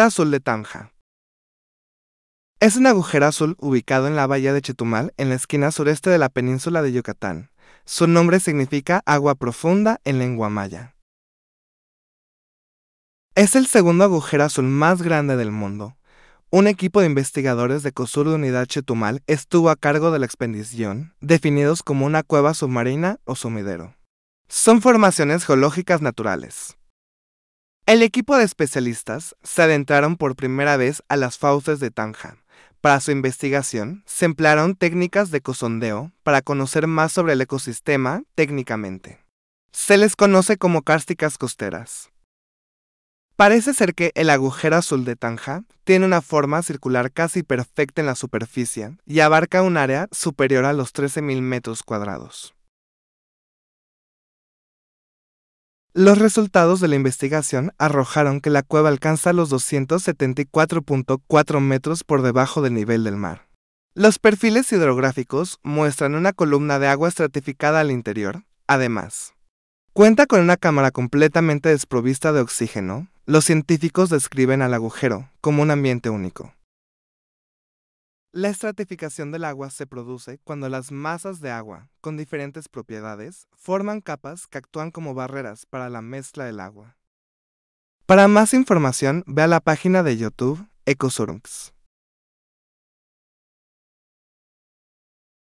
azul de Tanja. Es un agujero azul ubicado en la bahía de Chetumal, en la esquina sureste de la península de Yucatán. Su nombre significa agua profunda en lengua maya. Es el segundo agujero azul más grande del mundo. Un equipo de investigadores de COSUR de Unidad Chetumal estuvo a cargo de la expedición, definidos como una cueva submarina o sumidero. Son formaciones geológicas naturales, el equipo de especialistas se adentraron por primera vez a las fauces de Tanja. Para su investigación, se emplearon técnicas de cosondeo para conocer más sobre el ecosistema técnicamente. Se les conoce como cársticas costeras. Parece ser que el agujero azul de Tanja tiene una forma circular casi perfecta en la superficie y abarca un área superior a los 13.000 metros cuadrados. Los resultados de la investigación arrojaron que la cueva alcanza los 274.4 metros por debajo del nivel del mar. Los perfiles hidrográficos muestran una columna de agua estratificada al interior, además. Cuenta con una cámara completamente desprovista de oxígeno. Los científicos describen al agujero como un ambiente único. La estratificación del agua se produce cuando las masas de agua, con diferentes propiedades, forman capas que actúan como barreras para la mezcla del agua. Para más información, ve a la página de YouTube Ecosurumx.